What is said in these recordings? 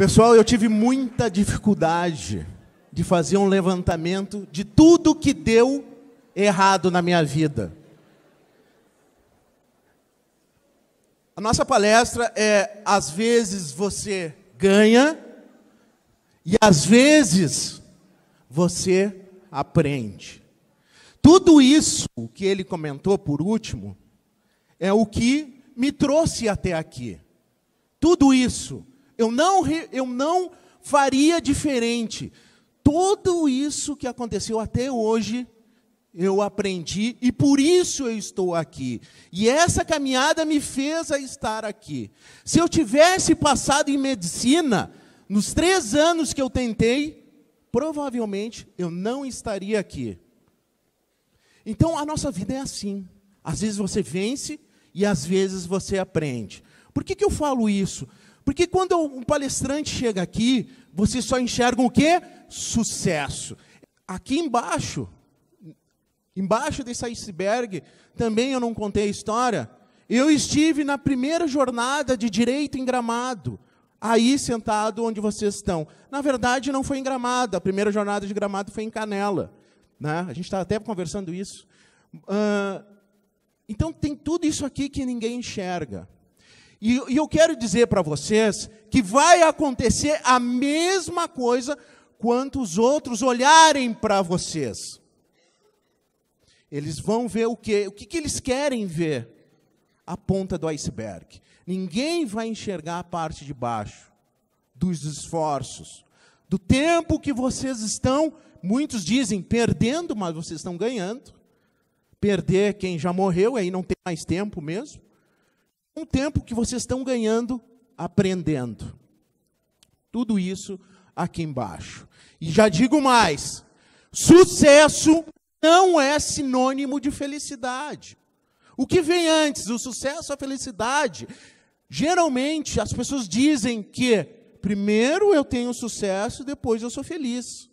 Pessoal, eu tive muita dificuldade de fazer um levantamento de tudo que deu errado na minha vida. A nossa palestra é às vezes você ganha e às vezes você aprende. Tudo isso que ele comentou por último é o que me trouxe até aqui. Tudo isso eu não, eu não faria diferente. Tudo isso que aconteceu até hoje, eu aprendi e por isso eu estou aqui. E essa caminhada me fez a estar aqui. Se eu tivesse passado em medicina, nos três anos que eu tentei, provavelmente eu não estaria aqui. Então a nossa vida é assim. Às vezes você vence e às vezes você aprende. Por que, que eu falo isso? Porque quando um palestrante chega aqui, vocês só enxergam o quê? Sucesso. Aqui embaixo, embaixo desse iceberg, também eu não contei a história. Eu estive na primeira jornada de direito em Gramado, aí sentado onde vocês estão. Na verdade, não foi em Gramado, a primeira jornada de Gramado foi em Canela. Né? A gente estava até conversando isso. Uh, então, tem tudo isso aqui que ninguém enxerga. E, e eu quero dizer para vocês que vai acontecer a mesma coisa quando os outros olharem para vocês. Eles vão ver o quê? O que, que eles querem ver? A ponta do iceberg. Ninguém vai enxergar a parte de baixo dos esforços, do tempo que vocês estão, muitos dizem perdendo, mas vocês estão ganhando. Perder quem já morreu, aí não tem mais tempo mesmo um tempo que vocês estão ganhando aprendendo. Tudo isso aqui embaixo. E já digo mais: sucesso não é sinônimo de felicidade. O que vem antes, o sucesso, ou a felicidade? Geralmente as pessoas dizem que primeiro eu tenho sucesso, depois eu sou feliz.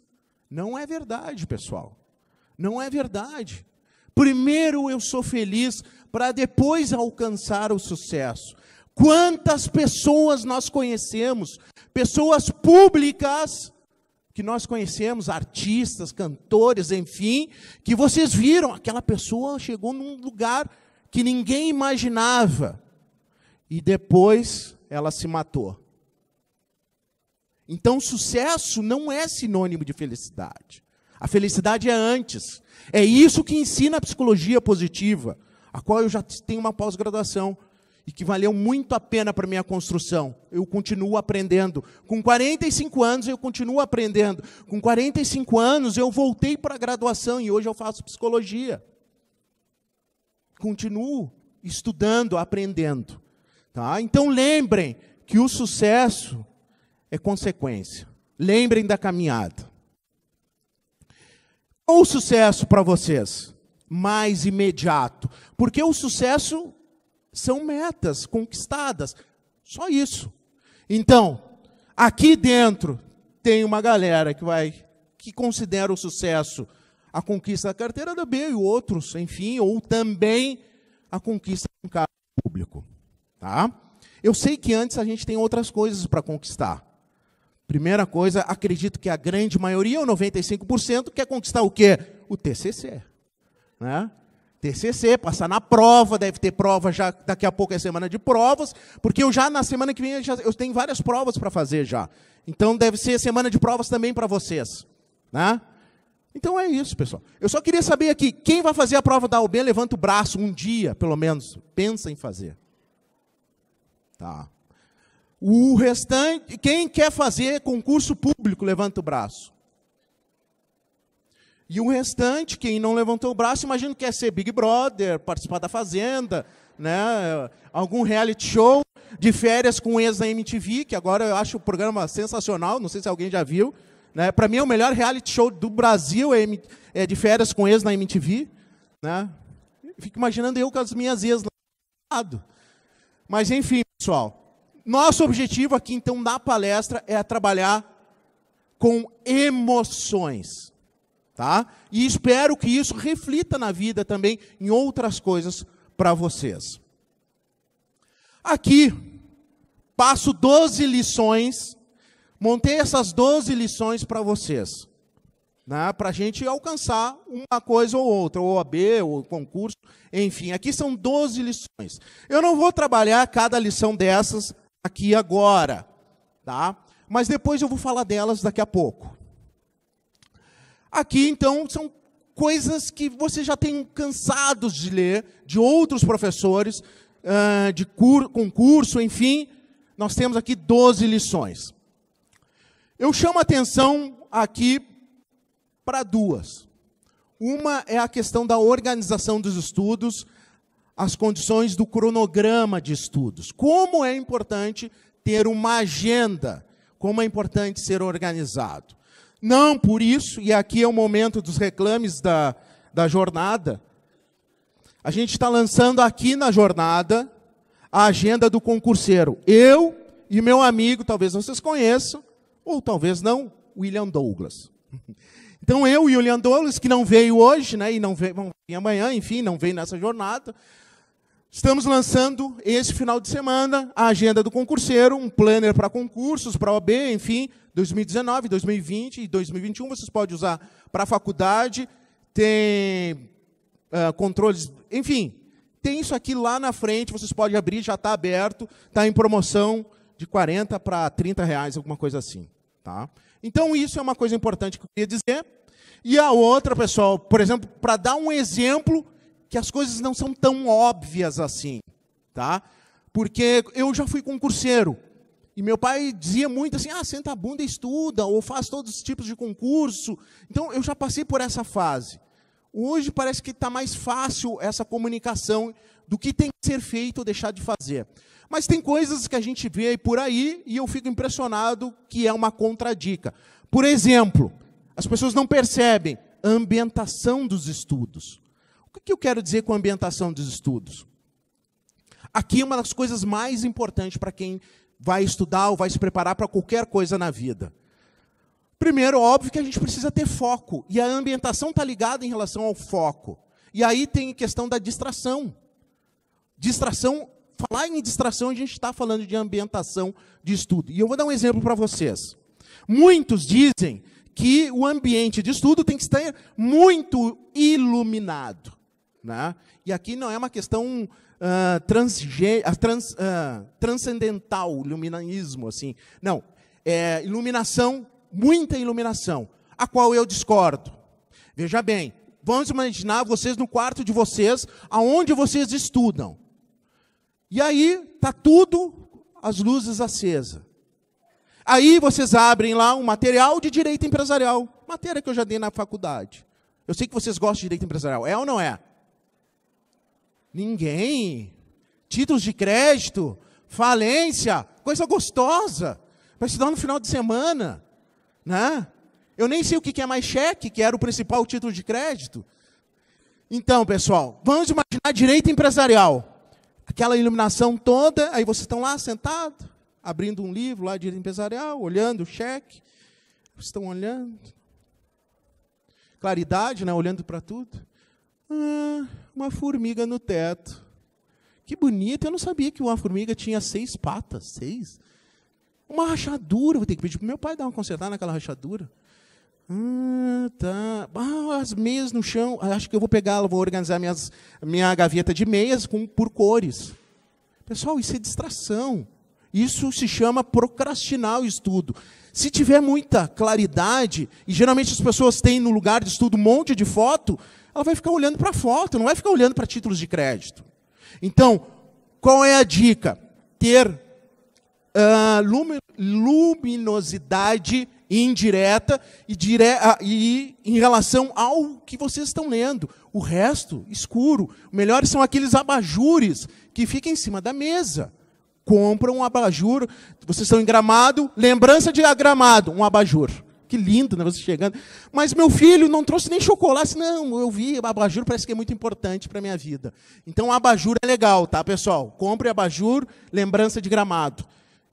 Não é verdade, pessoal. Não é verdade. Primeiro eu sou feliz, para depois alcançar o sucesso. Quantas pessoas nós conhecemos, pessoas públicas que nós conhecemos, artistas, cantores, enfim, que vocês viram, aquela pessoa chegou num lugar que ninguém imaginava e depois ela se matou. Então, sucesso não é sinônimo de felicidade. A felicidade é antes. É isso que ensina a psicologia positiva a qual eu já tenho uma pós-graduação e que valeu muito a pena para minha construção. Eu continuo aprendendo. Com 45 anos eu continuo aprendendo. Com 45 anos eu voltei para a graduação e hoje eu faço psicologia. Continuo estudando, aprendendo, tá? Então lembrem que o sucesso é consequência. Lembrem da caminhada. Qual o sucesso para vocês? mais imediato. Porque o sucesso são metas conquistadas, só isso. Então, aqui dentro tem uma galera que vai que considera o sucesso a conquista da carteira da B e outros, enfim, ou também a conquista de um cargo público, tá? Eu sei que antes a gente tem outras coisas para conquistar. Primeira coisa, acredito que a grande maioria, ou 95%, quer conquistar o quê? O TCC né? TCC, passar na prova, deve ter prova já, daqui a pouco é semana de provas, porque eu já na semana que vem eu, já, eu tenho várias provas para fazer já. Então deve ser semana de provas também para vocês, né? Então é isso, pessoal. Eu só queria saber aqui, quem vai fazer a prova da UB, levanta o braço um dia, pelo menos, pensa em fazer. Tá. O restante, quem quer fazer concurso público, levanta o braço. E o restante, quem não levantou o braço, imagino que quer é ser Big Brother, participar da Fazenda, né? algum reality show de férias com o ex da MTV, que agora eu acho o programa sensacional, não sei se alguém já viu. Né? Para mim é o melhor reality show do Brasil, é, é de férias com ex na MTV. Né? Fico imaginando eu com as minhas ex lá do lado. Mas enfim, pessoal, nosso objetivo aqui então da palestra é trabalhar com emoções tá? E espero que isso reflita na vida também em outras coisas para vocês. Aqui passo 12 lições, montei essas 12 lições para vocês. Né, para a gente alcançar uma coisa ou outra, ou OAB, ou concurso, enfim. Aqui são 12 lições. Eu não vou trabalhar cada lição dessas aqui agora, tá? Mas depois eu vou falar delas daqui a pouco. Aqui, então, são coisas que você já tem cansados de ler, de outros professores, ah, de concurso, enfim. Nós temos aqui 12 lições. Eu chamo a atenção aqui para duas. Uma é a questão da organização dos estudos, as condições do cronograma de estudos. Como é importante ter uma agenda, como é importante ser organizado. Não, por isso, e aqui é o momento dos reclames da, da jornada. A gente está lançando aqui na jornada a agenda do concurseiro. Eu e meu amigo, talvez vocês conheçam, ou talvez não, William Douglas. Então eu e o William Douglas, que não veio hoje, né, e não vem amanhã, enfim, não veio nessa jornada, Estamos lançando esse final de semana a agenda do concurseiro, um planner para concursos, para OB, enfim, 2019, 2020 e 2021 vocês podem usar para a faculdade, tem uh, controles, enfim, tem isso aqui lá na frente, vocês podem abrir, já está aberto, está em promoção de 40 para 30 reais, alguma coisa assim. Tá? Então isso é uma coisa importante que eu queria dizer. E a outra, pessoal, por exemplo, para dar um exemplo que as coisas não são tão óbvias assim, tá? Porque eu já fui concurseiro. E meu pai dizia muito assim: "Ah, senta a bunda e estuda, ou faz todos os tipos de concurso". Então eu já passei por essa fase. Hoje parece que está mais fácil essa comunicação do que tem que ser feito ou deixar de fazer. Mas tem coisas que a gente vê por aí e eu fico impressionado que é uma contradica. Por exemplo, as pessoas não percebem a ambientação dos estudos. O que eu quero dizer com ambientação dos estudos? Aqui é uma das coisas mais importantes para quem vai estudar ou vai se preparar para qualquer coisa na vida. Primeiro, óbvio que a gente precisa ter foco, e a ambientação está ligada em relação ao foco. E aí tem a questão da distração. Distração, falar em distração, a gente está falando de ambientação de estudo. E eu vou dar um exemplo para vocês. Muitos dizem que o ambiente de estudo tem que estar muito iluminado. Né? E aqui não é uma questão uh, trans, uh, transcendental, iluminismo, assim. Não, é iluminação, muita iluminação, a qual eu discordo. Veja bem, vamos imaginar vocês no quarto de vocês, aonde vocês estudam. E aí tá tudo as luzes acesas. Aí vocês abrem lá um material de direito empresarial, matéria que eu já dei na faculdade. Eu sei que vocês gostam de direito empresarial, é ou não é? Ninguém. Títulos de crédito, falência, coisa gostosa. se estudar no final de semana. Né? Eu nem sei o que é mais cheque, que era o principal título de crédito. Então, pessoal, vamos imaginar direito empresarial. Aquela iluminação toda, aí vocês estão lá sentado, abrindo um livro lá de direito empresarial, olhando o cheque. Vocês estão olhando. Claridade, né? olhando para tudo. Ah, uma formiga no teto. Que bonito, eu não sabia que uma formiga tinha seis patas, seis. Uma rachadura, vou ter que pedir para meu pai dar uma consertada naquela rachadura. Ah, tá. Ah, as meias no chão, ah, acho que eu vou pegar, vou organizar minhas, minha gaveta de meias com, por cores. Pessoal, isso é distração. Isso se chama procrastinar o estudo. Se tiver muita claridade, e geralmente as pessoas têm no lugar de estudo um monte de foto, ela vai ficar olhando para a foto, não vai ficar olhando para títulos de crédito. Então, qual é a dica? Ter uh, ah, lum luminosidade indireta e, dire uh, e em relação ao que vocês estão lendo. O resto, escuro. Melhores são aqueles abajures que ficam em cima da mesa. Compram um abajur. Vocês estão em gramado, lembrança de gramado, um abajur que lindo, né? Você chegando. Mas meu filho não trouxe nem chocolate. Não, eu vi, abajur parece que é muito importante para a minha vida. Então, abajur é legal, tá, pessoal? Compre abajur, lembrança de gramado.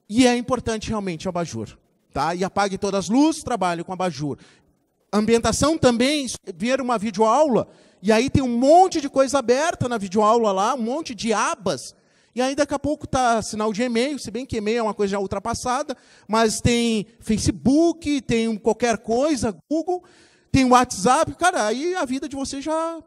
E é importante realmente abajur. Tá? E apague todas as luzes, trabalhe com abajur. Ambientação também, ver uma videoaula, e aí tem um monte de coisa aberta na videoaula lá, um monte de abas e aí daqui a pouco está sinal de e-mail, se bem que e-mail é uma coisa já ultrapassada, mas tem Facebook, tem qualquer coisa, Google, tem WhatsApp, cara, aí a vida de vocês já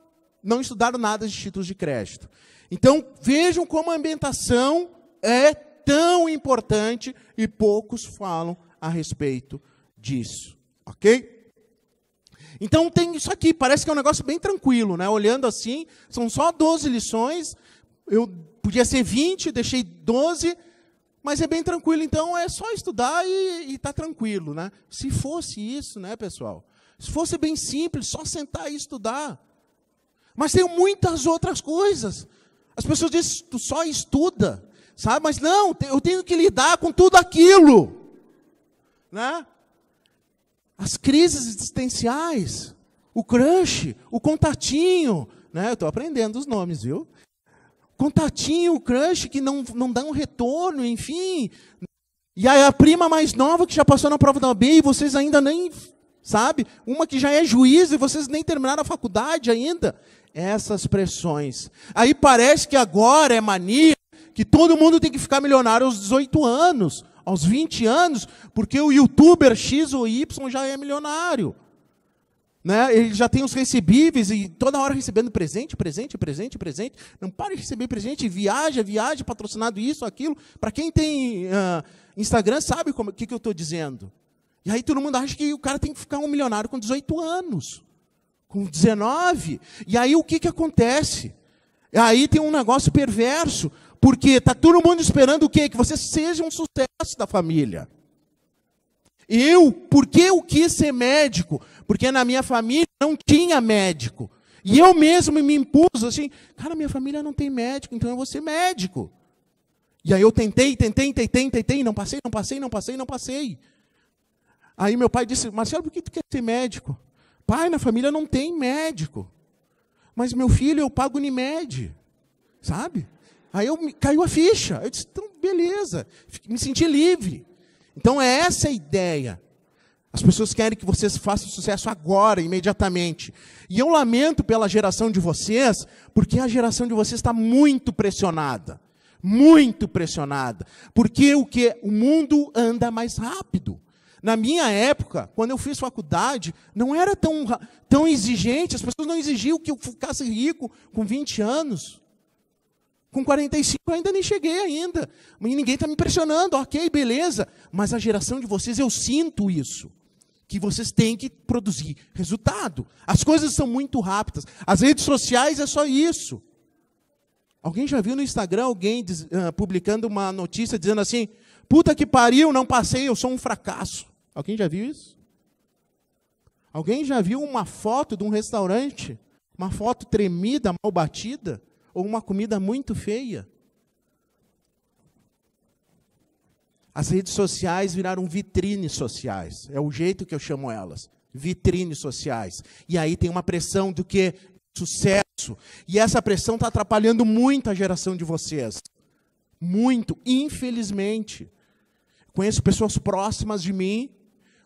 não estudaram nada de títulos de crédito. Então vejam como a ambientação é tão importante e poucos falam a respeito disso, ok? Então tem isso aqui, parece que é um negócio bem tranquilo, né? Olhando assim, são só 12 lições. Eu Podia ser 20, deixei 12, mas é bem tranquilo, então é só estudar e está tranquilo. Né? Se fosse isso, né, pessoal? Se fosse bem simples, só sentar e estudar. Mas tem muitas outras coisas. As pessoas dizem, tu só estuda, sabe? Mas não, eu tenho que lidar com tudo aquilo. Né? As crises existenciais, o crush, o contatinho, né? Eu estou aprendendo os nomes, viu? contatinho, crush que não, não dá um retorno, enfim. E aí a prima mais nova que já passou na prova da OAB e vocês ainda nem, sabe? Uma que já é juíza e vocês nem terminaram a faculdade ainda. Essas pressões. Aí parece que agora é mania que todo mundo tem que ficar milionário aos 18 anos, aos 20 anos, porque o youtuber X ou Y já é milionário. Né? Ele já tem os recebíveis e toda hora recebendo presente, presente, presente, presente. Não para de receber presente, viaja, viaja, patrocinado isso, aquilo. Para quem tem uh, Instagram sabe o que, que eu estou dizendo. E aí todo mundo acha que o cara tem que ficar um milionário com 18 anos, com 19. E aí o que, que acontece? Aí tem um negócio perverso, porque está todo mundo esperando o quê? Que você seja um sucesso da família. Eu, por que eu quis ser médico? Porque na minha família não tinha médico. E eu mesmo me impus assim, cara, minha família não tem médico, então eu vou ser médico. E aí eu tentei, tentei, tentei, tentei, não passei, não passei, não passei, não passei. Aí meu pai disse, Marcelo, por que tu quer ser médico? Pai, na família não tem médico. Mas meu filho, eu pago Unimed. Sabe? Aí eu, caiu a ficha. Eu disse, então, beleza. Me senti livre. Então é essa a ideia. As pessoas querem que vocês façam sucesso agora, imediatamente. E eu lamento pela geração de vocês, porque a geração de vocês está muito pressionada. Muito pressionada. Porque o que? O mundo anda mais rápido. Na minha época, quando eu fiz faculdade, não era tão, tão exigente, as pessoas não exigiam que eu ficasse rico com 20 anos. Com 45 eu ainda nem cheguei ainda. E ninguém está me impressionando. ok, beleza. Mas a geração de vocês, eu sinto isso. Que vocês têm que produzir resultado. As coisas são muito rápidas. As redes sociais é só isso. Alguém já viu no Instagram alguém diz, uh, publicando uma notícia dizendo assim: puta que pariu, não passei, eu sou um fracasso. Alguém já viu isso? Alguém já viu uma foto de um restaurante? Uma foto tremida, mal batida? ou uma comida muito feia. As redes sociais viraram vitrines sociais. É o jeito que eu chamo elas. Vitrines sociais. E aí tem uma pressão do que? Sucesso. E essa pressão está atrapalhando muito a geração de vocês. Muito, infelizmente. Conheço pessoas próximas de mim,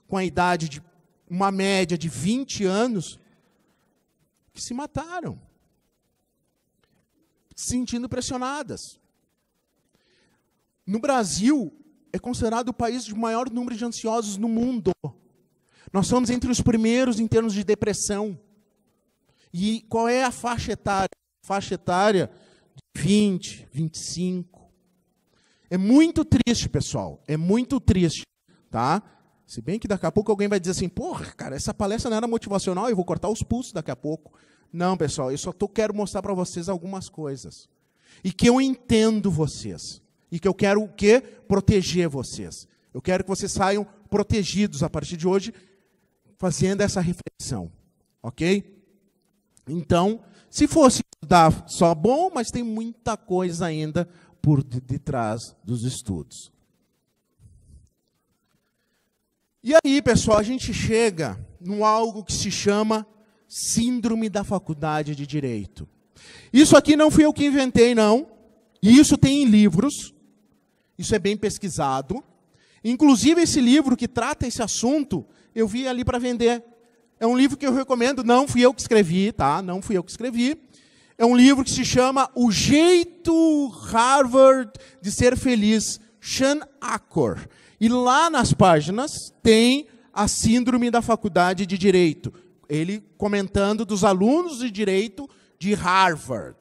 com a idade de uma média de 20 anos, que se mataram se sentindo pressionadas. No Brasil, é considerado o país de maior número de ansiosos no mundo. Nós somos entre os primeiros em termos de depressão. E qual é a faixa etária? faixa etária de 20, 25. É muito triste, pessoal. É muito triste, tá? Se bem que daqui a pouco alguém vai dizer assim: "Porra, cara, essa palestra não era motivacional, eu vou cortar os pulsos daqui a pouco". Não, pessoal, eu só tô, quero mostrar para vocês algumas coisas. E que eu entendo vocês. E que eu quero o quê? Proteger vocês. Eu quero que vocês saiam protegidos a partir de hoje, fazendo essa reflexão. Ok? Então, se fosse estudar só bom, mas tem muita coisa ainda por detrás dos estudos. E aí, pessoal, a gente chega num algo que se chama Síndrome da Faculdade de Direito. Isso aqui não fui eu que inventei, não. E isso tem em livros. Isso é bem pesquisado. Inclusive, esse livro que trata esse assunto, eu vi ali para vender. É um livro que eu recomendo, não fui eu que escrevi, tá? Não fui eu que escrevi. É um livro que se chama O Jeito Harvard de Ser Feliz, Sean Acor. E lá nas páginas tem a Síndrome da Faculdade de Direito ele comentando dos alunos de direito de Harvard.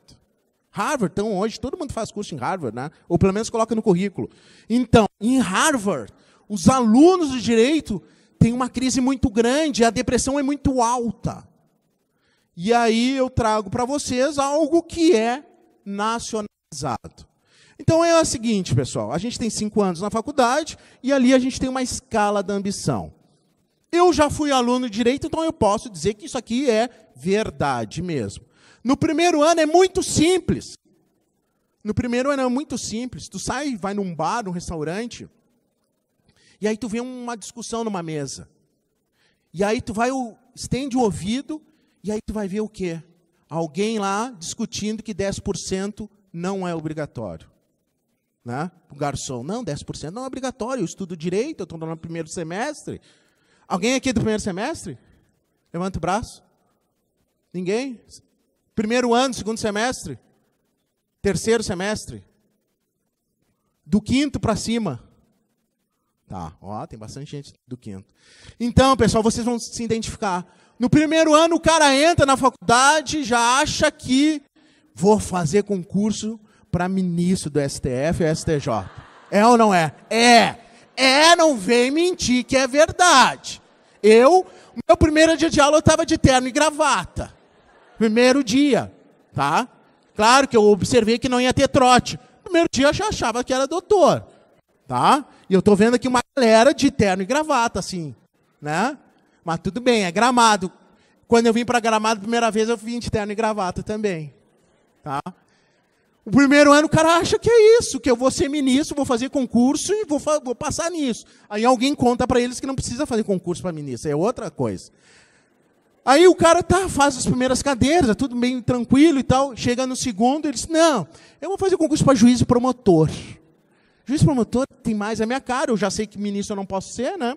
Harvard, então hoje todo mundo faz curso em Harvard, né? Ou pelo menos coloca no currículo. Então, em Harvard, os alunos de direito têm uma crise muito grande, a depressão é muito alta. E aí eu trago para vocês algo que é nacionalizado. Então é o seguinte, pessoal: a gente tem cinco anos na faculdade e ali a gente tem uma escala da ambição. Eu já fui aluno de direito, então eu posso dizer que isso aqui é verdade mesmo. No primeiro ano é muito simples. No primeiro ano é muito simples. Tu sai, vai num bar, num restaurante, e aí tu vê uma discussão numa mesa. E aí tu vai, estende o ouvido, e aí tu vai ver o quê? Alguém lá discutindo que 10% não é obrigatório. Né? O garçom, não, 10% não é obrigatório, eu estudo direito, eu estou no primeiro semestre, Alguém aqui do primeiro semestre? Levanta o braço. Ninguém? Primeiro ano, segundo semestre? Terceiro semestre? Do quinto para cima? Tá, ó, tem bastante gente do quinto. Então, pessoal, vocês vão se identificar. No primeiro ano, o cara entra na faculdade, já acha que vou fazer concurso para ministro do STF e STJ. É ou não é? É! É, não vem mentir que é verdade. Eu, meu primeiro dia de aula eu estava de terno e gravata. Primeiro dia, tá? Claro que eu observei que não ia ter trote. Primeiro dia eu já achava que era doutor, tá? E eu estou vendo aqui uma galera de terno e gravata, assim, né? Mas tudo bem, é gramado. Quando eu vim para gramado a primeira vez, eu vim de terno e gravata também, tá? O primeiro ano o cara acha que é isso, que eu vou ser ministro, vou fazer concurso e vou, vou passar nisso. Aí alguém conta para eles que não precisa fazer concurso para ministro, é outra coisa. Aí o cara tá, faz as primeiras cadeiras, é tudo bem tranquilo e tal. Chega no segundo, ele diz: Não, eu vou fazer concurso para juiz e promotor. Juiz e promotor tem mais a minha cara, eu já sei que ministro eu não posso ser, né?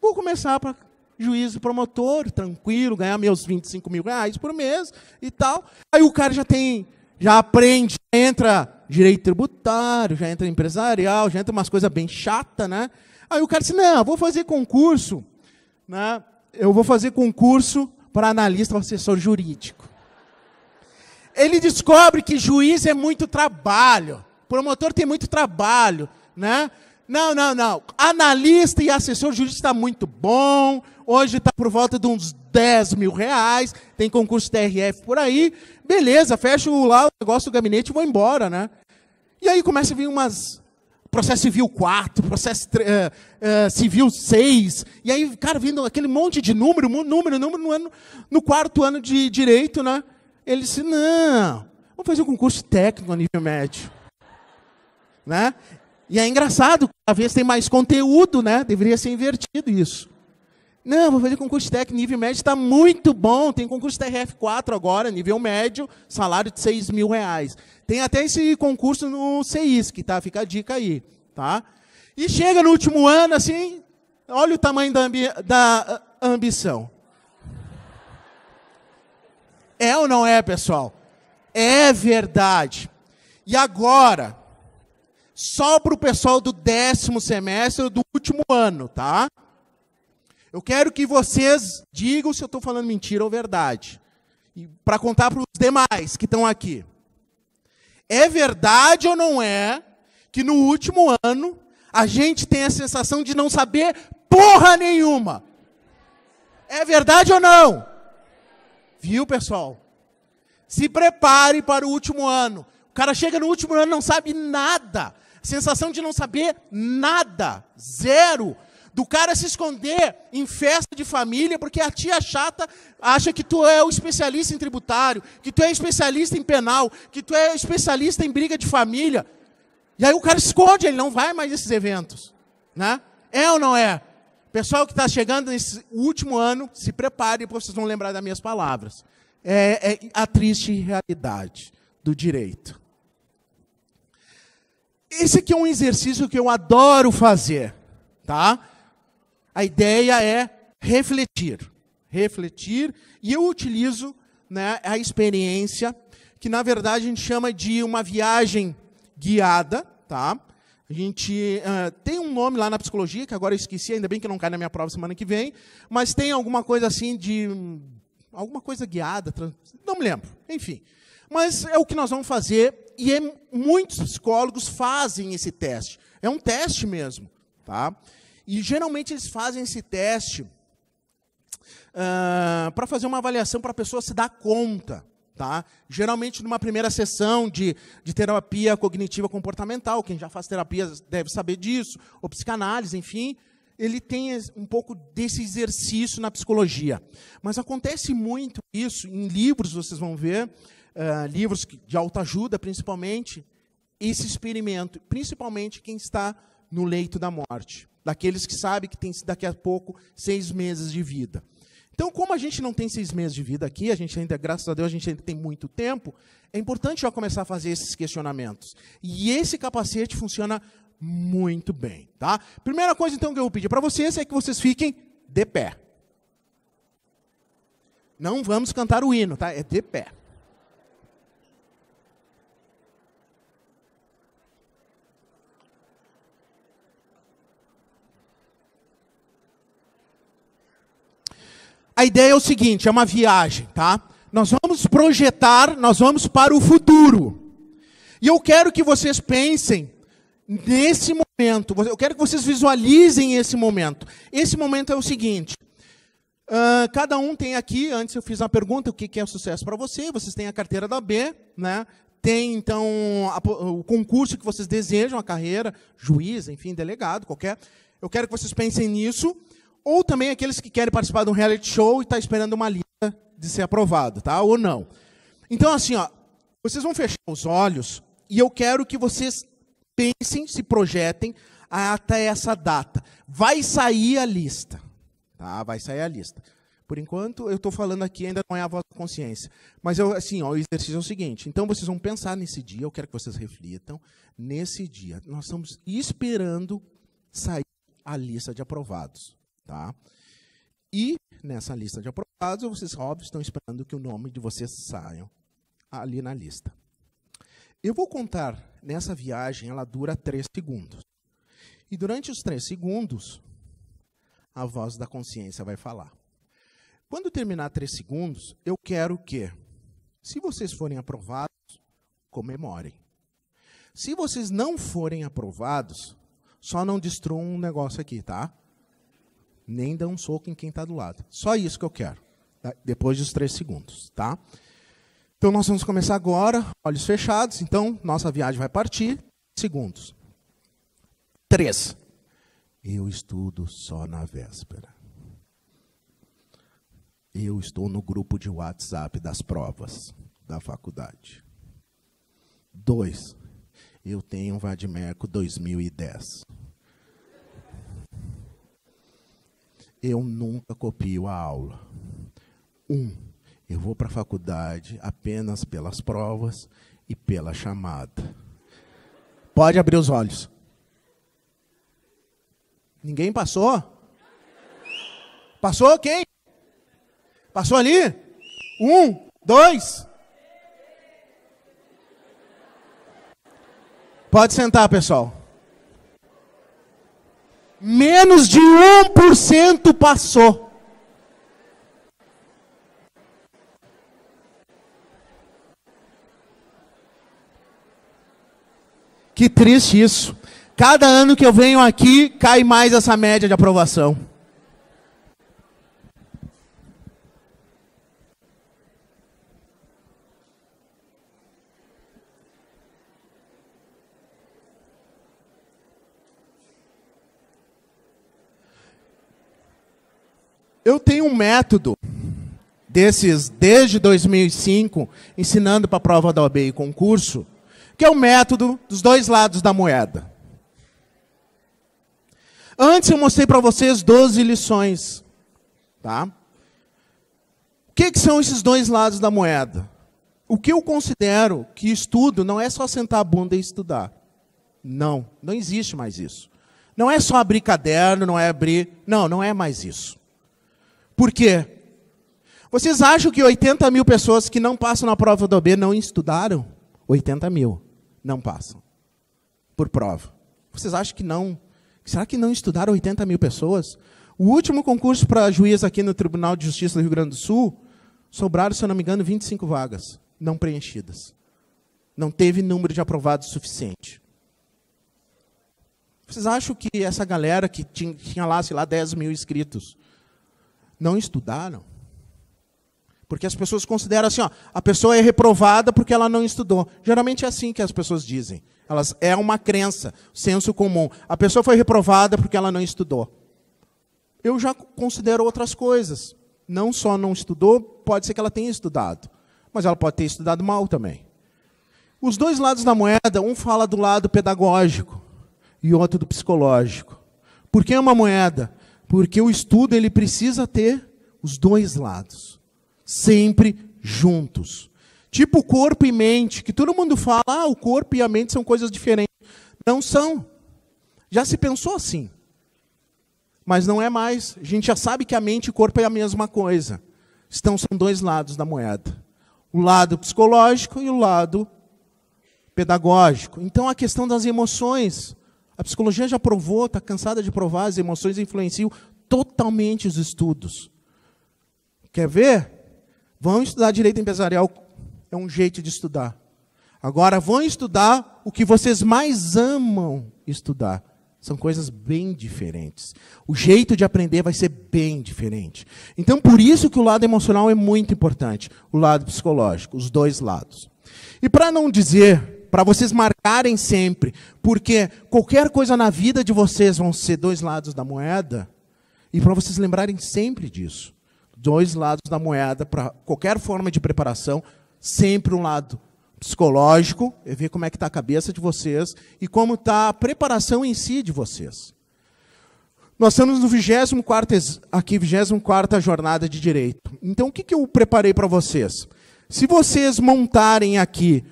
Vou começar para juiz e promotor, tranquilo, ganhar meus 25 mil reais por mês e tal. Aí o cara já tem já aprende, já entra direito tributário, já entra empresarial, já entra umas coisas bem chata, né? Aí o cara disse: "Não, vou fazer concurso, né? Eu vou fazer concurso para analista ou assessor jurídico". Ele descobre que juiz é muito trabalho, promotor tem muito trabalho, né? Não, não, não. Analista e assessor jurídico está muito bom. Hoje está por volta de uns 10 mil reais, tem concurso TRF por aí, beleza, fecho lá o negócio do gabinete e vou embora, né? E aí começa a vir umas. Processo civil 4, processo uh, uh, civil 6, e aí, cara, vindo aquele monte de número, número, número, no, ano, no quarto ano de direito, né? Ele disse: não, vamos fazer um concurso técnico a nível médio. Né? E é engraçado, talvez tem mais conteúdo, né? Deveria ser invertido isso. Não, vou fazer concurso técnico, nível médio está muito bom. Tem concurso TRF4 agora, nível médio, salário de 6 mil reais. Tem até esse concurso no CISC, tá? Fica a dica aí, tá? E chega no último ano, assim, olha o tamanho da, ambi da ah, ambição. É ou não é, pessoal? É verdade. E agora, só para o pessoal do décimo semestre do último ano, tá? Eu quero que vocês digam se eu estou falando mentira ou verdade. Para contar para os demais que estão aqui. É verdade ou não é que no último ano a gente tem a sensação de não saber porra nenhuma? É verdade ou não? Viu, pessoal? Se prepare para o último ano. O cara chega no último ano e não sabe nada. Sensação de não saber nada. Zero do cara se esconder em festa de família porque a tia chata acha que tu é o especialista em tributário, que tu é especialista em penal, que tu é especialista em briga de família. E aí o cara esconde, ele não vai mais nesses eventos, né? É ou não é? Pessoal que está chegando nesse último ano, se prepare, porque vocês vão lembrar das minhas palavras. É, é a triste realidade do direito. Esse aqui é um exercício que eu adoro fazer, tá? A ideia é refletir. Refletir, e eu utilizo né, a experiência, que na verdade a gente chama de uma viagem guiada, tá? A gente uh, tem um nome lá na psicologia, que agora eu esqueci, ainda bem que não cai na minha prova semana que vem, mas tem alguma coisa assim de. alguma coisa guiada, trans... não me lembro, enfim. Mas é o que nós vamos fazer, e é, muitos psicólogos fazem esse teste. É um teste mesmo, tá? E geralmente eles fazem esse teste uh, ah, para fazer uma avaliação para a pessoa se dar conta. Tá? Geralmente numa primeira sessão de, de terapia cognitiva comportamental, quem já faz terapia deve saber disso, ou psicanálise, enfim, ele tem um pouco desse exercício na psicologia. Mas acontece muito isso em livros, vocês vão ver, uh, livros de autoajuda principalmente, esse experimento, principalmente quem está no leito da morte daqueles que sabem que tem daqui a pouco seis meses de vida. Então, como a gente não tem seis meses de vida aqui, a gente ainda, graças a Deus, a gente ainda tem muito tempo, é importante já começar a fazer esses questionamentos. E esse capacete funciona muito bem, tá? Primeira coisa, então, que eu vou pedir para vocês é que vocês fiquem de pé. Não vamos cantar o hino, tá? É de pé. a ideia é o seguinte: é uma viagem, tá? Nós vamos projetar, nós vamos para o futuro. E eu quero que vocês pensem nesse momento, eu quero que vocês visualizem esse momento. Esse momento é o seguinte: uh, cada um tem aqui, antes eu fiz uma pergunta, o que, é sucesso para você? Vocês têm a carteira da B, né? tem então a, o concurso que vocês desejam, a carreira, juiz, enfim, delegado, qualquer. Eu quero que vocês pensem nisso ou também aqueles que querem participar de um reality show e está esperando uma lista de ser aprovado, tá? Ou não. Então, assim, ó, vocês vão fechar os olhos e eu quero que vocês pensem, se projetem até essa data. Vai sair a lista, tá? Vai sair a lista. Por enquanto, eu estou falando aqui, ainda não é a vossa consciência. Mas, eu, assim, ó, o exercício é o seguinte. Então, vocês vão pensar nesse dia, eu quero que vocês reflitam. Nesse dia, nós estamos esperando sair a lista de aprovados. Tá? E nessa lista de aprovados, vocês, óbvio, estão esperando que o nome de vocês saia ali na lista. Eu vou contar nessa viagem, ela dura 3 segundos. E durante os 3 segundos, a voz da consciência vai falar. Quando terminar 3 segundos, eu quero que, se vocês forem aprovados, comemorem. Se vocês não forem aprovados, só não destruam um negócio aqui, tá? nem dá um soco em quem está do lado. Só isso que eu quero, né, depois dos três segundos, tá? Então nós vamos começar agora, olhos fechados. Então nossa viagem vai partir. Segundos. Três. Eu estudo só na véspera. Eu estou no grupo de WhatsApp das provas da faculdade. Dois. Eu tenho um Vadimerco 2010. eu nunca copio a aula. Um, eu vou para a faculdade apenas pelas provas e pela chamada. Pode abrir os olhos. Ninguém passou? Passou quem? Passou ali? Um, dois. Pode sentar, pessoal. Menos de 1% passou. Que triste isso. Cada ano que eu venho aqui, cai mais essa média de aprovação. Eu tenho um método desses desde 2005 ensinando para a prova da OAB e concurso, que é o método dos dois lados da moeda. Antes eu mostrei para vocês 12 lições, tá? O que, que são esses dois lados da moeda? O que eu considero que estudo não é só sentar a bunda e estudar. Não, não existe mais isso. Não é só abrir caderno, não é abrir. Não, não é mais isso. Por quê? Vocês acham que 80 mil pessoas que não passam na prova do OB não estudaram? 80 mil não passam por prova. Vocês acham que não? Será que não estudaram 80 mil pessoas? O último concurso para juiz aqui no Tribunal de Justiça do Rio Grande do Sul, sobraram, se eu não me engano, 25 vagas não preenchidas. Não teve número de aprovados suficiente. Vocês acham que essa galera que tinha lá, sei lá, 10 mil inscritos, não estudaram. Porque as pessoas consideram assim, ó, a pessoa é reprovada porque ela não estudou. Geralmente é assim que as pessoas dizem. Elas é uma crença, senso comum. A pessoa foi reprovada porque ela não estudou. Eu já considero outras coisas. Não só não estudou, pode ser que ela tenha estudado, mas ela pode ter estudado mal também. Os dois lados da moeda, um fala do lado pedagógico e outro do psicológico. Por que uma moeda? Porque o estudo ele precisa ter os dois lados, sempre juntos. Tipo corpo e mente, que todo mundo fala, ah, o corpo e a mente são coisas diferentes. Não são. Já se pensou assim. Mas não é mais. A gente já sabe que a mente e o corpo é a mesma coisa. Estão são dois lados da moeda. O lado psicológico e o lado pedagógico. Então a questão das emoções, a psicologia já provou, está cansada de provar, as emoções influenciam totalmente os estudos. Quer ver? Vão estudar direito empresarial, é um jeito de estudar. Agora vão estudar o que vocês mais amam estudar. São coisas bem diferentes. O jeito de aprender vai ser bem diferente. Então, por isso que o lado emocional é muito importante, o lado psicológico, os dois lados. E para não dizer para vocês marcarem sempre, porque qualquer coisa na vida de vocês vão ser dois lados da moeda, e para vocês lembrarem sempre disso. Dois lados da moeda para qualquer forma de preparação, sempre um lado psicológico, e ver como é que está a cabeça de vocês e como está a preparação em si de vocês. Nós estamos no 24 aqui 24 jornada de direito. Então o que, que eu preparei para vocês? Se vocês montarem aqui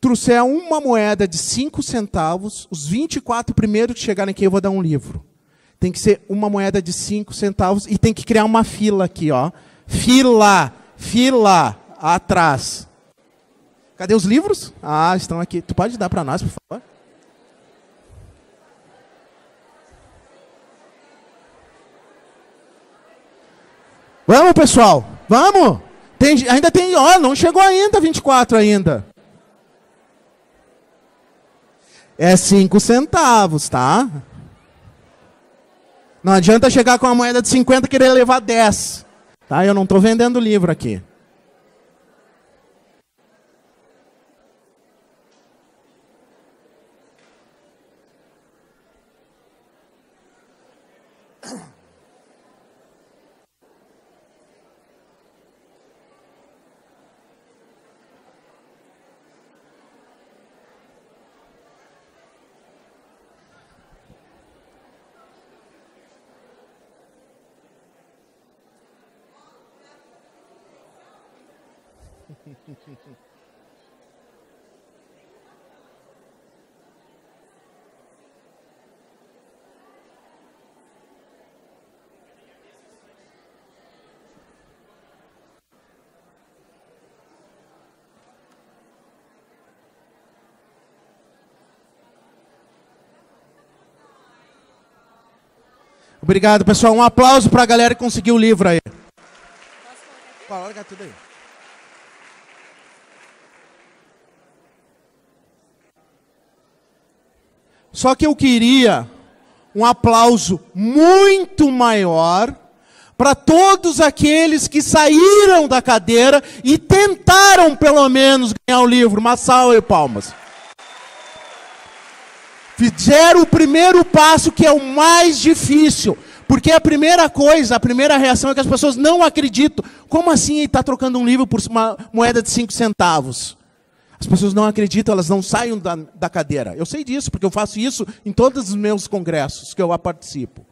trouxer uma moeda de 5 centavos, os 24 primeiros que chegarem aqui eu vou dar um livro. Tem que ser uma moeda de 5 centavos e tem que criar uma fila aqui, ó. Fila, fila atrás. Cadê os livros? Ah, estão aqui. Tu pode dar para nós, por favor? Vamos, pessoal. Vamos. Tem, ainda tem, ó, não chegou ainda 24 ainda. É cinco centavos, tá? Não adianta chegar com uma moeda de 50 e querer levar 10. Tá? Eu não estou vendendo livro aqui. Obrigado, pessoal. Um aplauso para a galera que conseguiu o livro aí. larga tudo aí. Só que eu queria um aplauso muito maior para todos aqueles que saíram da cadeira e tentaram pelo menos ganhar o livro. Uma salva e palmas. Fizeram o primeiro passo que é o mais difícil. Porque a primeira coisa, a primeira reação é que as pessoas não acreditam. Como assim está trocando um livro por uma moeda de cinco centavos? As pessoas não acreditam, elas não saem da, da cadeira. Eu sei disso, porque eu faço isso em todos os meus congressos que eu participo.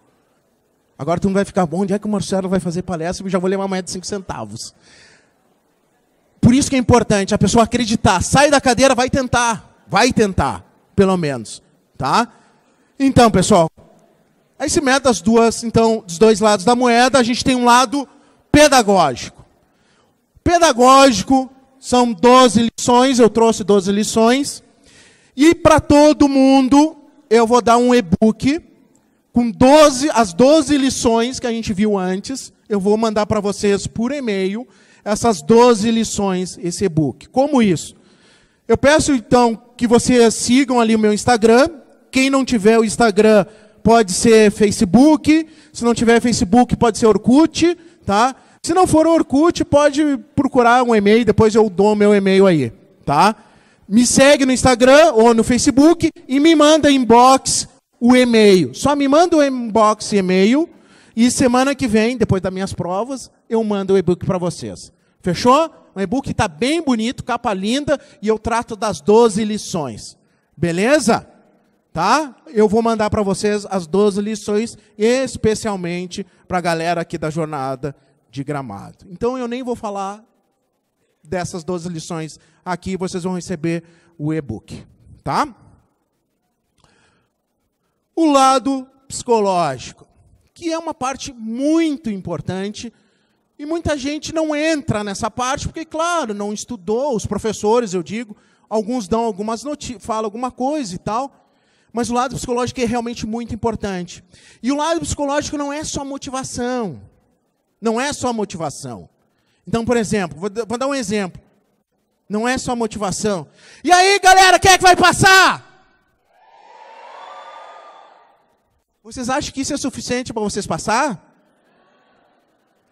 Agora tu não vai ficar bom, onde é que o Marcelo vai fazer palestra? Eu já vou levar uma moeda de cinco centavos. Por isso que é importante a pessoa acreditar, sai da cadeira, vai tentar, vai tentar, pelo menos tá? Então, pessoal, aí se meta as duas, então, dos dois lados da moeda, a gente tem um lado pedagógico. Pedagógico são 12 lições, eu trouxe 12 lições. E para todo mundo, eu vou dar um e-book com 12, as 12 lições que a gente viu antes. Eu vou mandar para vocês por e-mail essas 12 lições, esse e-book. Como isso? Eu peço então que vocês sigam ali o meu Instagram, quem não tiver o Instagram pode ser Facebook. Se não tiver Facebook, pode ser Orkut, tá? Se não for Orkut, pode procurar um e-mail, depois eu dou meu e-mail aí, tá? Me segue no Instagram ou no Facebook e me manda inbox o e-mail. Só me manda o inbox e-mail e semana que vem, depois das minhas provas, eu mando o e-book para vocês. Fechou? O e-book está bem bonito, capa linda, e eu trato das 12 lições. Beleza? tá? Eu vou mandar para vocês as 12 lições, especialmente para a galera aqui da jornada de gramado. Então eu nem vou falar dessas 12 lições aqui, vocês vão receber o e-book, tá? O lado psicológico, que é uma parte muito importante e muita gente não entra nessa parte, porque, claro, não estudou, os professores, eu digo, alguns dão algumas notícias, falam alguma coisa e tal, mas o lado psicológico é realmente muito importante. E o lado psicológico não é só motivação. Não é só motivação. Então, por exemplo, vou dar um exemplo. Não é só motivação. E aí, galera, quem é que vai passar? Vocês acham que isso é suficiente para vocês passar?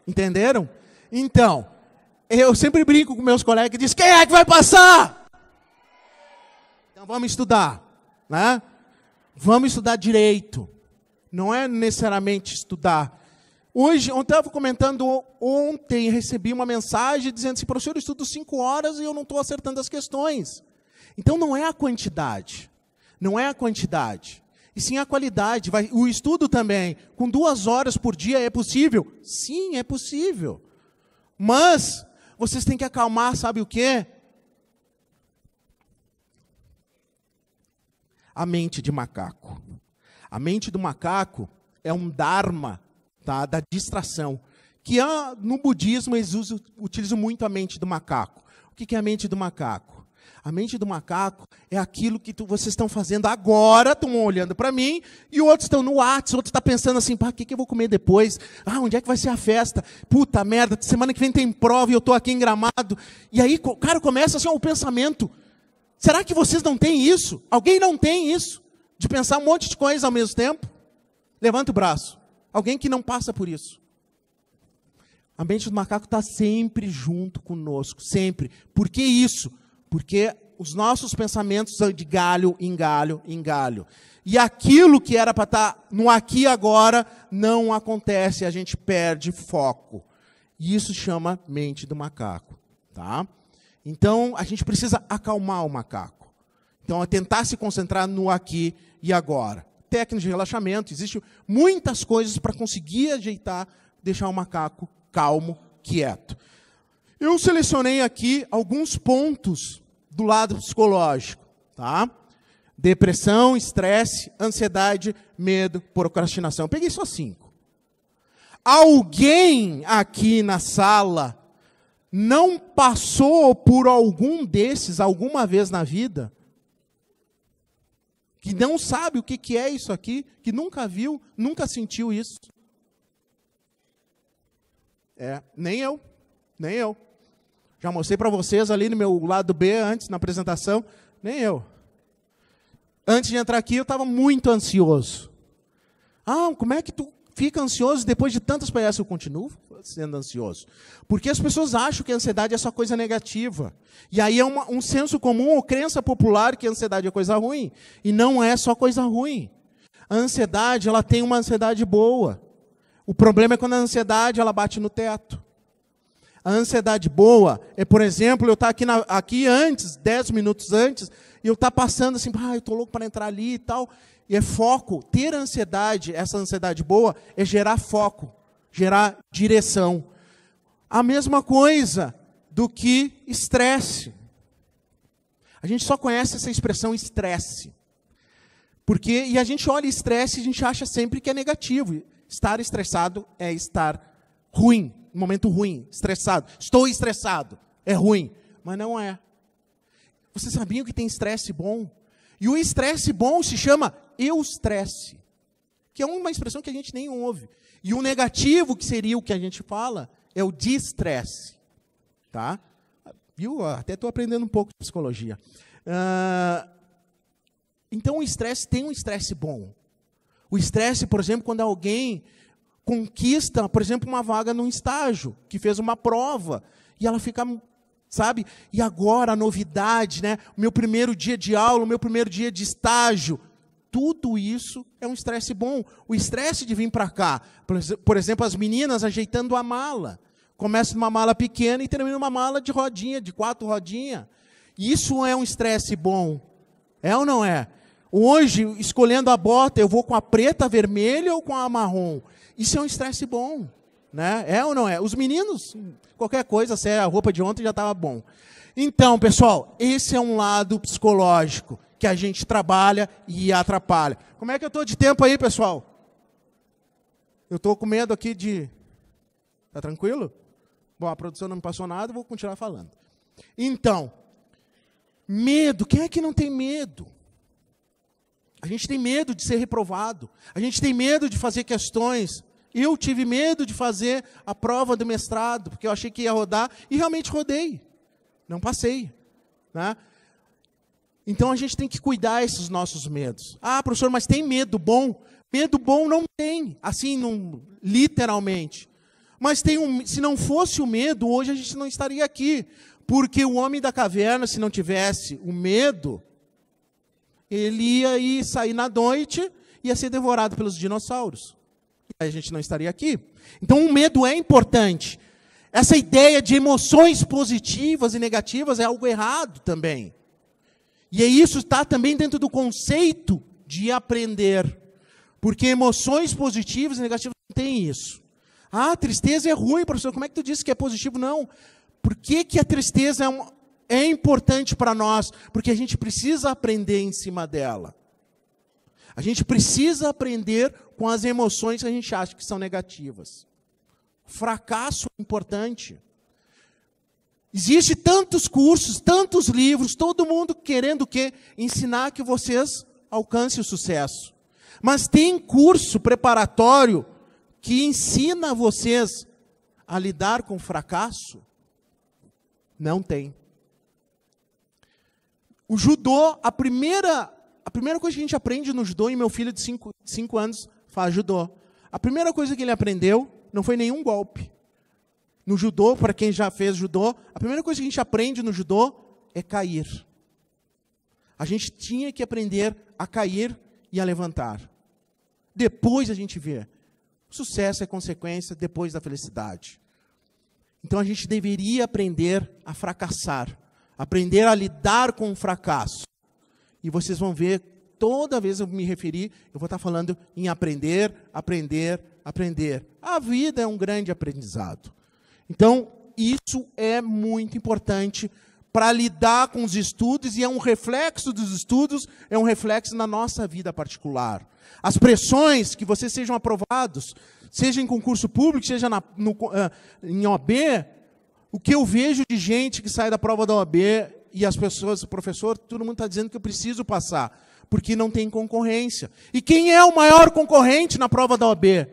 Entenderam? Então, eu sempre brinco com meus colegas e diz: quem é que vai passar? Então vamos estudar, né? Vamos estudar direito. Não é necessariamente estudar. Hoje, ontem eu estava comentando, ontem recebi uma mensagem dizendo assim, professor, eu estudo cinco horas e eu não estou acertando as questões. Então não é a quantidade, não é a quantidade, e sim a qualidade. Vai, o estudo também, com duas horas por dia é possível? Sim, é possível. Mas vocês têm que acalmar, sabe o quê? a mente de macaco. A mente do macaco é um dharma tá, da distração, que no budismo eles usam, utilizam muito a mente do macaco. O que é a mente do macaco? A mente do macaco é aquilo que tu, vocês estão fazendo agora, estão olhando para mim, e outros estão no WhatsApp, outros estão tá pensando assim, pá, o que, que eu vou comer depois? Ah, onde é que vai ser a festa? Puta merda, semana que vem tem prova e eu estou aqui em Gramado. E aí, cara, começa assim, ó, o pensamento, Será que vocês não têm isso? Alguém não tem isso? De pensar um monte de coisa ao mesmo tempo? Levanta o braço. Alguém que não passa por isso. A mente do macaco está sempre junto conosco, sempre. Por que isso? Porque os nossos pensamentos são de galho em galho em galho. E aquilo que era para estar tá no aqui e agora não acontece, a gente perde foco. E isso chama mente do macaco, tá? Então, a gente precisa acalmar o macaco. Então, é tentar se concentrar no aqui e agora. Técnicas de relaxamento, existem muitas coisas para conseguir ajeitar, deixar o macaco calmo, quieto. Eu selecionei aqui alguns pontos do lado psicológico, tá? Depressão, estresse, ansiedade, medo, procrastinação. Eu peguei só cinco. Alguém aqui na sala não passou por algum desses alguma vez na vida, que não sabe o que, que é isso aqui, que nunca viu, nunca sentiu isso. É, nem eu, nem eu. Já mostrei para vocês ali no meu lado B antes, na apresentação, nem eu. Antes de entrar aqui, eu estava muito ansioso. Ah, como é que tu fica ansioso depois de tantas palestras, eu continuo sendo ansioso. Porque as pessoas acham que a ansiedade é só coisa negativa. E aí é uma, um senso comum ou crença popular que a ansiedade é coisa ruim. E não é só coisa ruim. A ansiedade, ela tem uma ansiedade boa. O problema é quando a ansiedade, ela bate no teto. A ansiedade boa é, por exemplo, eu estar tá aqui, aqui antes, dez minutos antes, e eu estar tá passando assim, ah, eu estou louco para entrar ali e tal. E é foco. Ter ansiedade, essa ansiedade boa, é gerar foco, gerar direção. A mesma coisa do que estresse. A gente só conhece essa expressão estresse. Porque, e a gente olha estresse e a gente acha sempre que é negativo. Estar estressado é estar ruim, um momento ruim, estressado. Estou estressado, é ruim. Mas não é. Você sabia que tem estresse bom? E o estresse bom se chama eustresse, que é uma expressão que a gente nem ouve. E o negativo, que seria o que a gente fala, é o distresse. Tá? Viu? Até estou aprendendo um pouco de psicologia. Uh, então, o estresse tem um estresse bom. O estresse, por exemplo, quando alguém conquista, por exemplo, uma vaga num estágio, que fez uma prova, e ela fica sabe? E agora a novidade, né? O meu primeiro dia de aula, o meu primeiro dia de estágio. Tudo isso é um estresse bom. O estresse de vir para cá. Por exemplo, as meninas ajeitando a mala. Começa numa mala pequena e termina numa mala de rodinha, de quatro rodinhas. Isso é um estresse bom. É ou não é? Hoje, escolhendo a bota, eu vou com a preta, a vermelha ou com a marrom? Isso é um estresse bom. Né? É ou não é? Os meninos, qualquer coisa, se é a roupa de ontem já estava bom. Então, pessoal, esse é um lado psicológico que a gente trabalha e atrapalha. Como é que eu estou de tempo aí, pessoal? Eu estou com medo aqui de. Tá tranquilo? Bom, a produção não me passou nada, vou continuar falando. Então, medo. Quem é que não tem medo? A gente tem medo de ser reprovado. A gente tem medo de fazer questões. Eu tive medo de fazer a prova do mestrado, porque eu achei que ia rodar, e realmente rodei. Não passei. Né? Então a gente tem que cuidar esses nossos medos. Ah, professor, mas tem medo bom? Medo bom não tem, assim, não, literalmente. Mas tem um, se não fosse o medo, hoje a gente não estaria aqui. Porque o homem da caverna, se não tivesse o medo, ele ia sair na noite e ia ser devorado pelos dinossauros a gente não estaria aqui. Então o medo é importante. Essa ideia de emoções positivas e negativas é algo errado também. E é isso está também dentro do conceito de aprender. Porque emoções positivas e negativas não tem isso. Ah, tristeza é ruim, professor. Como é que tu disse que é positivo? Não. Por que, que a tristeza é, um, é importante para nós? Porque a gente precisa aprender em cima dela. A gente precisa aprender com as emoções que a gente acha que são negativas. Fracasso é importante. Existem tantos cursos, tantos livros, todo mundo querendo o quê? Ensinar que vocês alcancem o sucesso. Mas tem curso preparatório que ensina vocês a lidar com fracasso? Não tem. O judô, a primeira, a primeira coisa que a gente aprende no judô, e meu filho de 5 anos faz judô. A primeira coisa que ele aprendeu não foi nenhum golpe. No judô, para quem já fez judô, a primeira coisa que a gente aprende no judô é cair. A gente tinha que aprender a cair e a levantar. Depois a gente vê. sucesso é consequência depois da felicidade. Então a gente deveria aprender a fracassar, aprender a lidar com o fracasso. E vocês vão ver toda vez eu me referir, eu vou estar falando em aprender, aprender, aprender. A vida é um grande aprendizado. Então, isso é muito importante para lidar com os estudos e é um reflexo dos estudos, é um reflexo na nossa vida particular. As pressões que vocês sejam aprovados, seja em concurso público, seja na, no, uh, em OAB, o que eu vejo de gente que sai da prova da OAB e as pessoas, o professor, todo mundo está dizendo que eu preciso passar porque não tem concorrência. E quem é o maior concorrente na prova da OAB?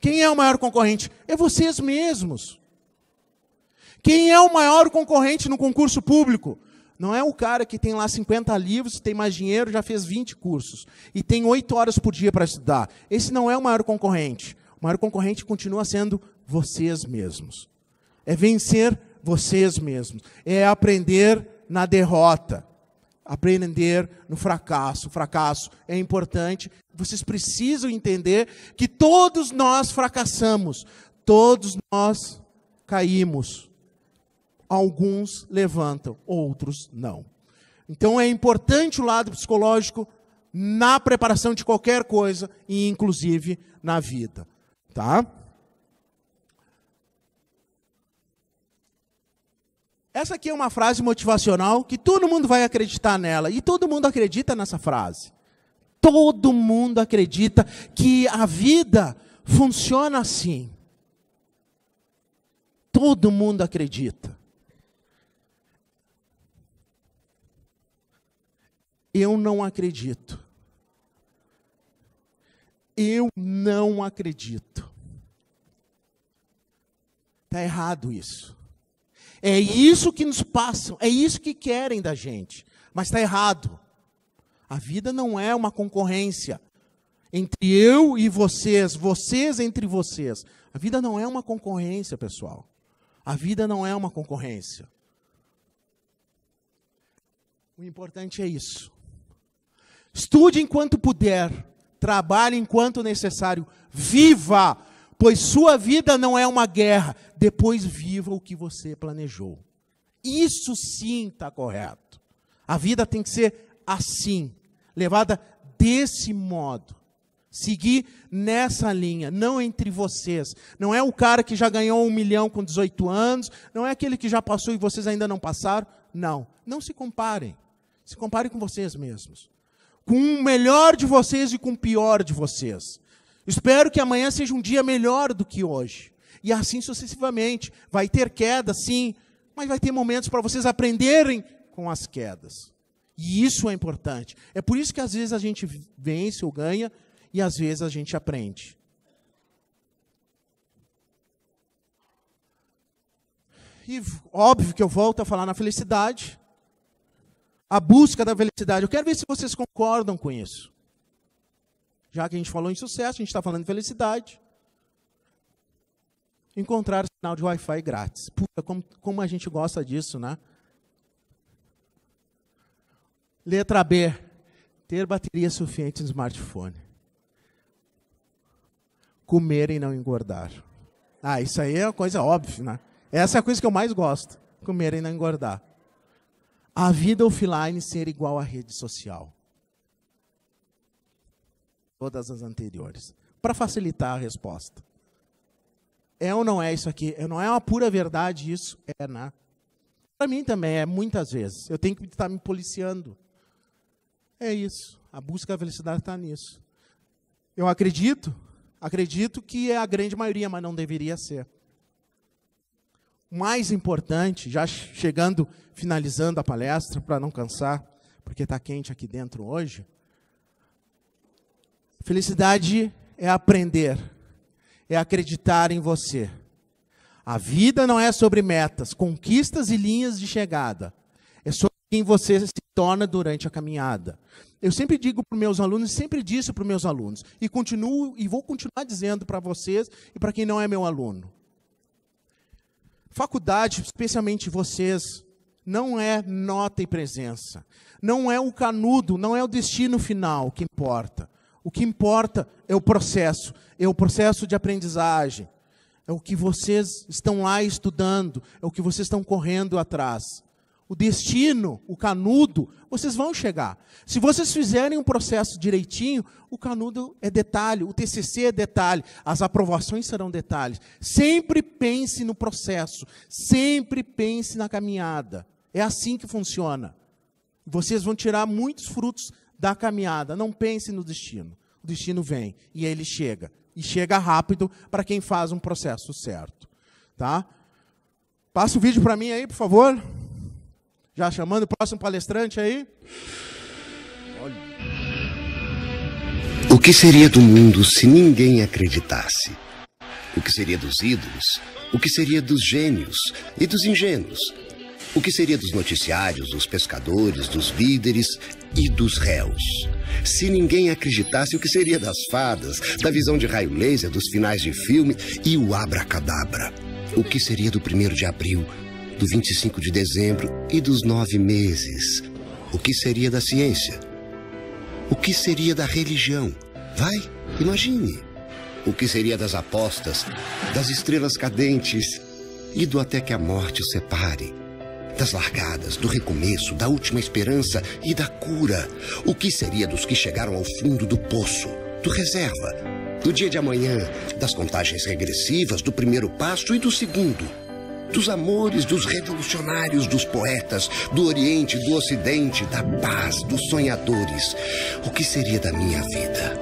Quem é o maior concorrente? É vocês mesmos. Quem é o maior concorrente no concurso público? Não é o cara que tem lá 50 livros, tem mais dinheiro, já fez 20 cursos e tem 8 horas por dia para estudar. Esse não é o maior concorrente. O maior concorrente continua sendo vocês mesmos. É vencer vocês mesmos. É aprender na derrota. Aprender no fracasso. O fracasso é importante. Vocês precisam entender que todos nós fracassamos. Todos nós caímos. Alguns levantam, outros não. Então é importante o lado psicológico na preparação de qualquer coisa e inclusive na vida, tá? Essa aqui é uma frase motivacional que todo mundo vai acreditar nela. E todo mundo acredita nessa frase. Todo mundo acredita que a vida funciona assim. Todo mundo acredita. Eu não acredito. Eu não acredito. Está errado isso. É isso que nos passam, é isso que querem da gente. Mas está errado. A vida não é uma concorrência entre eu e vocês, vocês entre vocês. A vida não é uma concorrência, pessoal. A vida não é uma concorrência. O importante é isso. Estude enquanto puder, trabalhe enquanto necessário, viva pois sua vida não é uma guerra. Depois viva o que você planejou. Isso sim está correto. A vida tem que ser assim, levada desse modo. Seguir nessa linha, não entre vocês. Não é o cara que já ganhou um milhão com 18 anos, não é aquele que já passou e vocês ainda não passaram. Não. Não se comparem. Se comparem com vocês mesmos. Com o melhor de vocês e com o pior de vocês. Espero que amanhã seja um dia melhor do que hoje. E assim sucessivamente. Vai ter queda, sim, mas vai ter momentos para vocês aprenderem com as quedas. E isso é importante. É por isso que às vezes a gente vence ou ganha e às vezes a gente aprende. E óbvio que eu volto a falar na felicidade. A busca da felicidade. Eu quero ver se vocês concordam com isso. Já que a gente falou em sucesso, a gente está falando em felicidade. Encontrar sinal de Wi-Fi grátis. Puta, como, como a gente gosta disso, né? Letra B. Ter bateria suficiente no smartphone. Comer e não engordar. Ah, isso aí é uma coisa óbvia, né? Essa é a coisa que eu mais gosto. Comer e não engordar. A vida offline ser igual à rede social todas as anteriores. Para facilitar a resposta. É ou não é isso aqui? É, não é uma pura verdade isso? É, né? Para mim também é, muitas vezes. Eu tenho que estar me policiando. É isso. A busca da felicidade está nisso. Eu acredito, acredito que é a grande maioria, mas não deveria ser. O mais importante, já chegando, finalizando a palestra, para não cansar, porque está quente aqui dentro hoje, Felicidade é aprender, é acreditar em você. A vida não é sobre metas, conquistas e linhas de chegada. É sobre quem você se torna durante a caminhada. Eu sempre digo para os meus alunos, sempre disse para os meus alunos, e continuo e vou continuar dizendo para vocês e para quem não é meu aluno. Faculdade, especialmente vocês, não é nota e presença, não é o canudo, não é o destino final que importa. O que importa é o processo, é o processo de aprendizagem, é o que vocês estão lá estudando, é o que vocês estão correndo atrás. O destino, o canudo, vocês vão chegar. Se vocês fizerem um processo direitinho, o canudo é detalhe, o TCC é detalhe, as aprovações serão detalhes. Sempre pense no processo, sempre pense na caminhada. É assim que funciona. Vocês vão tirar muitos frutos da caminhada. Não pense no destino. O destino vem e ele chega. E chega rápido para quem faz um processo certo. Tá? Passa o vídeo para mim aí, por favor. Já chamando o próximo palestrante aí. O que seria do mundo se ninguém acreditasse? O que seria dos ídolos? O que seria dos gênios e dos ingênuos? O que seria dos noticiários, dos pescadores, dos líderes e dos réus. Se ninguém acreditasse, o que seria das fadas, da visão de raio laser, dos finais de filme e o abracadabra? O que seria do 1 de abril, do 25 de dezembro e dos nove meses? O que seria da ciência? O que seria da religião? Vai, imagine. O que seria das apostas, das estrelas cadentes e do até que a morte o separe? das largadas, do recomeço, da última esperança e da cura? O que seria dos que chegaram ao fundo do poço, do reserva, do dia de amanhã, das contagens regressivas, do primeiro passo e do segundo? Dos amores, dos revolucionários, dos poetas, do Oriente, do Ocidente, da paz, dos sonhadores. O que seria da minha vida?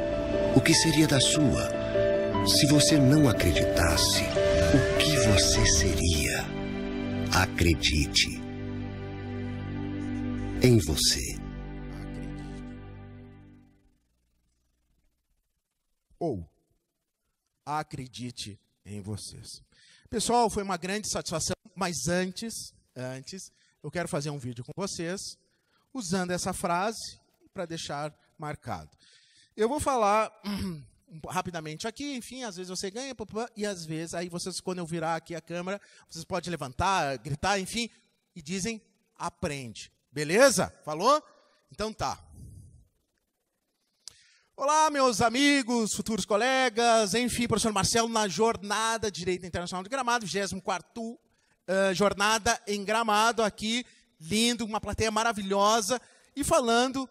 O que seria da sua? Se você não acreditasse, o que você seria? acredite em você. Ou acredite em vocês. Pessoal, foi uma grande satisfação, mas antes, antes, eu quero fazer um vídeo com vocês usando essa frase para deixar marcado. Eu vou falar rapidamente aqui, enfim, às vezes você ganha, e às vezes, aí vocês, quando eu virar aqui a câmera, vocês podem levantar, gritar, enfim, e dizem, aprende. Beleza? Falou? Então tá. Olá, meus amigos, futuros colegas, enfim, professor Marcelo, na jornada de Direito Internacional de Gramado, 24 uh, jornada em Gramado, aqui, lindo, uma plateia maravilhosa, e falando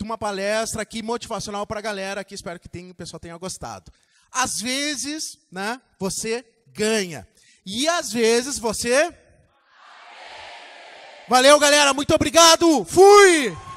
de uma palestra aqui motivacional para a galera, que espero que tenha, o pessoal tenha gostado. Às vezes, né, você ganha. E às vezes você Valeu, galera, muito obrigado. Fui.